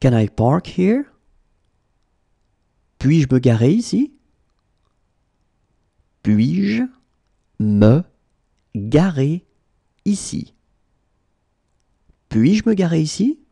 Can I park here? Puis-je me garer ici? Puis-je me garer ici? Puis-je me garer ici?